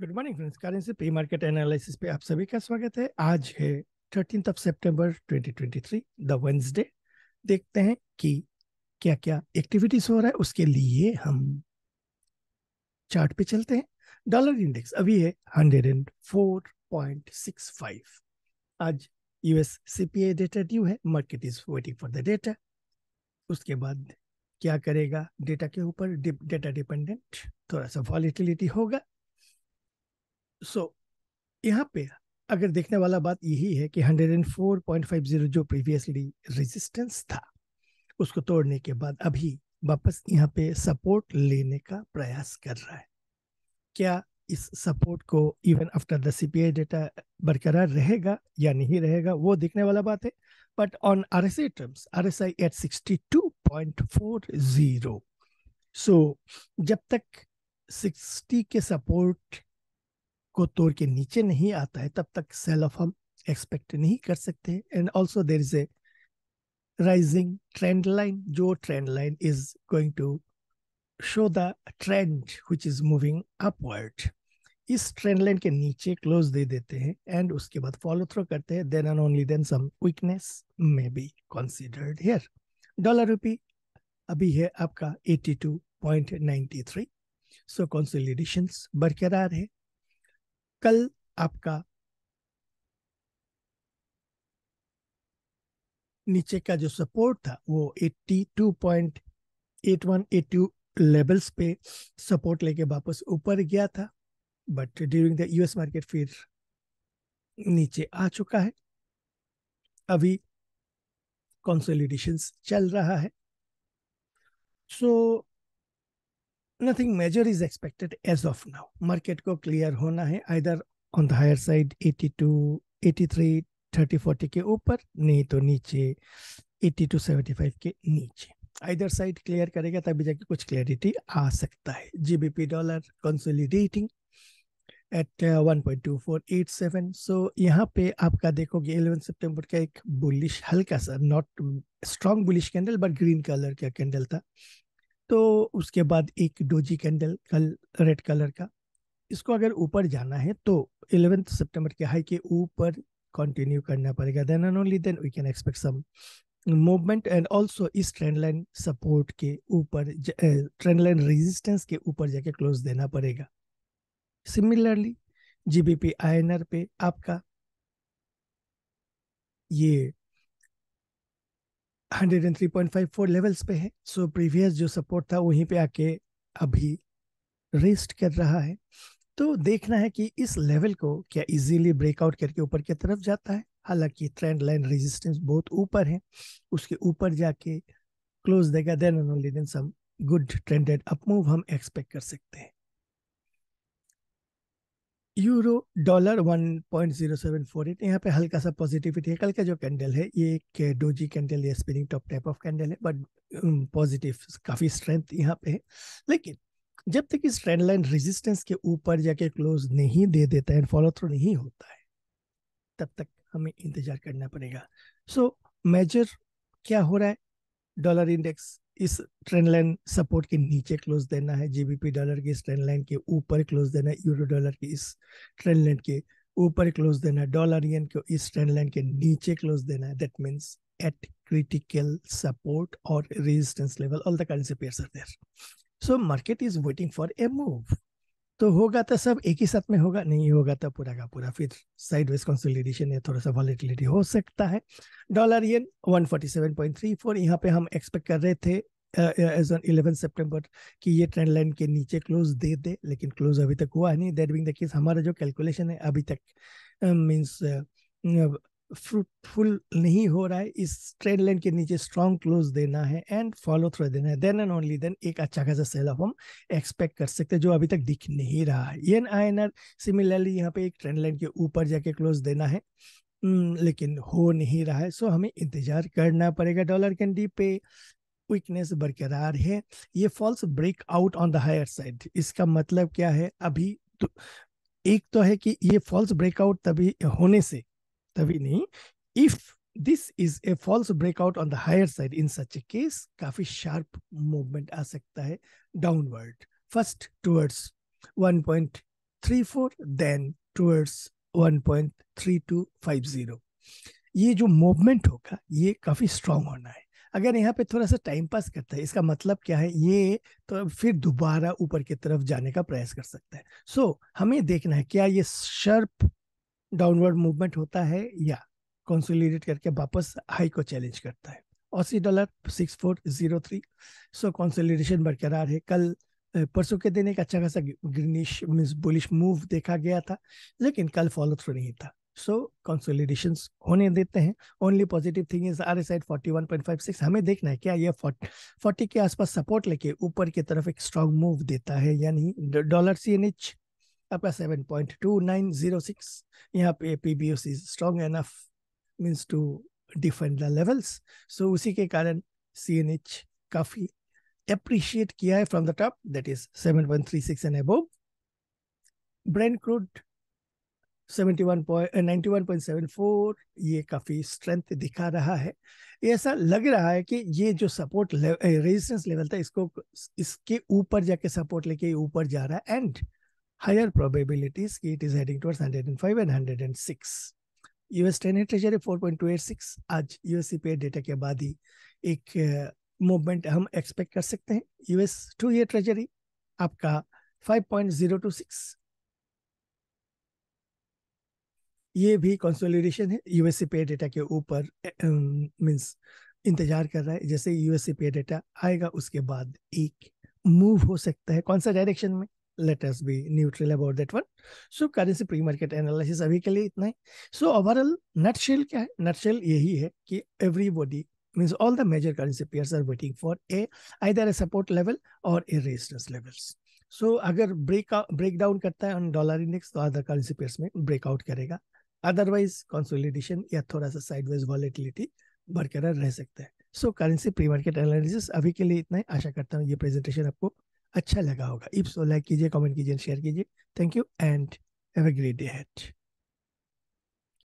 Good morning friends currency से पे market analysis पे आप सभी का स्वागत है आज है थर्टीन ऑफ सितंबर ट्वेंटी द वेंसडे देखते हैं कि क्या क्या एक्टिविटीज हो रहा है उसके लिए हम चार्ट पे चलते हैं डॉलर इंडेक्स अभी है 104.65 आज यूएस सीपीआई डेटा ड्यू है market is waiting for the data उसके बाद क्या करेगा डेटा के ऊपर डेटा डिपेंडेंट थोड़ा सा वॉलिटिलिटी होगा सो यहाँ पे अगर देखने वाला बात यही है कि 104.50 जो प्रीवियसली रेजिस्टेंस था उसको तोड़ने के बाद अभी वापस यहाँ पे सपोर्ट लेने का प्रयास कर रहा है क्या इस सपोर्ट को even after the CPI data बरकरार रहेगा या नहीं रहेगा वो देखने वाला बात है but on R S I terms R S I at sixty two point four zero so जब तक सिक्सटी के सपोर्ट को तोड़ के नीचे नहीं आता है तब तक सेल ऑफ हम एक्सपेक्ट नहीं कर सकते and also there is a rising trend line जो trend line is going to show the trend which is moving upward इस ट्रेंड लाइन के नीचे क्लोज दे देते हैं एंड उसके बाद फॉलो थ्रो करते हैं then and only then some weakness may be considered here dollar rupee अभी है आपका 82.93 सो कंसोलिडेशंस बरकरार है कल आपका नीचे का जो सपोर्ट था वो 82.81 82 लेवल्स पे सपोर्ट लेके वापस ऊपर गया था but during the US market फिर नीचे आ चुका है अभी कंसोलिडेशंस चल रहा है so so, nothing major is expected as of now market को क्लियर होना है either on the higher side 82 83 30 40 के ऊपर नहीं तो नीचे 80 टू 75 के नीचे आइदर साइड क्लियर करेगा तभी जाके कुछ क्लियरिटी आ सकता है GBP dollar consolidating at 1.2487 so यहाँ पे आपका देखोगे 11 सितंबर का एक बुलिश हल्का सा not strong bullish candle but green colour का कैंडल था तो उसके बाद एक डोजी कैंडल कल रेड कलर का इसको अगर ऊपर जाना है तो इलेवेंथ सितंबर के हाई के ऊपर कंटिन्यू करना पड़ेगा then and only then we can expect some movement and also इस ट्रेंड लाइन सपोर्ट के ऊपर ट्रेंड लाइन रेजिस्टेंस के ऊपर जाके क्लोज देना पड़ेगा सिमिलरली जीबीपी आईएनआर पे आपका ये 103.54 लेवल्स पे है सो so, प्रीवियस जो सपोर्ट था वहीं पे आके अभी रेस्ट कर रहा है तो देखना है कि इस लेवल को क्या इजीली ब्रेकआउट करके ऊपर की तरफ जाता है हालांकि ट्रेंड लाइन रेजिस्टेंस बहुत ऊपर है उसके ऊपर जाके क्लोज देगा then only then some good trended upmove हम एक्सपेक्ट कर सकते हैं euro dollar one point zero seven four eight यहाँ पे हल्का सा पॉजिटिविटी है कल का जो कैंडल है ये एक डोजी कैंडल या spinning top type of candle है बट पॉजिटिव काफ़ी स्ट्रेंथ यहाँ पे है लेकिन जब तक इस ट्रेंड लाइन रेजिस्टेंस के ऊपर जाके क्लोज नहीं दे देता है फॉलो थ्रू नहीं होता है तब तक हमें इंतजार करना पड़ेगा सो so, मेजर क्या हो रहा है डॉलर इंडेक्स इस ट्रेंड लाइन सपोर्ट के नीचे क्लोज देना है जीबीपी डॉलर की इस ट्रेंड लाइन के ऊपर क्लोज देना है यूरो डॉलर की इस ट्रेंड लाइन के ऊपर क्लोज देना है डॉलर यन को इस ट्रेंड लाइन के नीचे क्लोज देना है that means at critical support और resistance level all the currency pairs are there so market is waiting for a move तो होगा तो सब एक ही साथ में होगा नहीं होगा तो पूरा का पूरा फिर साइड वेज कंसोलिडेशन या थोड़ा सा वॉलिटिलिटी हो सकता है डॉलर येन 147.34 यहाँ पे हम एक्सपेक्ट कर रहे थे एज ऑन इलेवन सेप्टेम्बर की ये ट्रेंड लाइन के नीचे क्लोज दे दे लेकिन क्लोज अभी तक हुआ नहीं दैट बिंग द केस हमारा जो कैलकुलेशन है अभी तक मीन्स uh, uh, फ्रूटफुल नहीं हो रहा है इस ट्रेंड लाइन के नीचे स्ट्रॉन्ग क्लोज देना है एंड फॉलो थ्रो देना है देन एंड ओनली देन एक अच्छा खासा सेल ऑफ हम एक्सपेक्ट कर सकते हैं जो अभी तक दिख नहीं रहा है N I N R similarly यहाँ पे एक ट्रेंड लाइन के ऊपर जाके क्लोज देना है hmm, लेकिन हो नहीं रहा है सो हमें इंतजार करना पड़ेगा डॉलर कैंडी पे वीकनेस बरकरार है ये false break out on the higher side इसका मतलब क्या है अभी तो एक तो है कि ये फॉल्स ब्रेकआउट तभी होने से Tavini, if this is a false breakout on the higher side in such a case, काफी sharp movement आ सकता है downward. First towards 1.34, then towards 1.3250. ये जो movement होगा ये काफी strong होना है अगर यहाँ पे थोड़ा सा टाइम पास करता है इसका मतलब क्या है ये तो फिर दोबारा ऊपर की तरफ जाने का प्रयास कर सकता है सो so, हमें देखना है क्या ये शर्प डाउनवर्ड मूवमेंट होता है या कंसोलिडेट करके वापस हाई को चैलेंज करता है अस्सी dollar six four zero three so consolidation बरकरार है कल परसों के दिन एक अच्छा खासा ग्रीनिश मीन्स बुलिश मूव देखा गया था लेकिन कल फॉलो थ्रू नहीं था सो कंसोलिडेशन होने देते हैं only positive thing is R S I'd forty one point five six हमें देखना है क्या यह फोर्टी के आसपास सपोर्ट लेके ऊपर की तरफ एक स्ट्रॉन्ग मूव देता है या नहीं dollar C N H upper 7.2906 यहाँ पे P B O C strong enough means to defend the levels so उसी के कारण सी एन एच काफ़ी अप्रिशिएट किया है from the top that is 7.36 and above brent crude 91.94 ये काफ़ी स्ट्रेंथ दिखा रहा है ऐसा लग रहा है कि ये जो सपोर्ट रेजिस्टेंस लेवल था इसको इसके ऊपर जाके सपोर्ट लेके ऊपर जा रहा है and higher probabilities it is heading towards 105 and 106 US 10 year treasury 4.286 आज यूएस सीपीआई डेटा के बाद ही एक uh, movement हम expect कर सकते हैं US 2 year treasury आपका 5.026 ये भी कंसोलिडेशन है यूएस सीपीआई डेटा के ऊपर मीन्स um, इंतजार कर रहा है जैसे यूएस सीपीआई डेटा आएगा उसके बाद एक मूव हो सकता है कौन सा डायरेक्शन में let us be neutral about that one so currency pre market analysis अभी के लिए इतना ही सो ओवरऑल नटशेल क्या है नटशेल यही है कि everybody means all the major currency pairs are waiting for a either a support level और ए रेजिस्टेंस लेवल्स सो अगर ब्रेक ब्रेक डाउन करता है ऑन डॉलर इंडेक्स तो अदर करेंसी पेयर्स में ब्रेकआउट करेगा अदरवाइज कंसोलिडेशन या थोड़ा सा साइडवाइज वॉलेटिलिटी बरकरार रह सकता है so currency pre market analysis अभी के लिए इतना ही आशा करता हूँ ये प्रेजेंटेशन आपको अच्छा लगा होगा इफ सो लाइक कीजिए कमेंट कीजिए शेयर कीजिए thank you and have a great day hate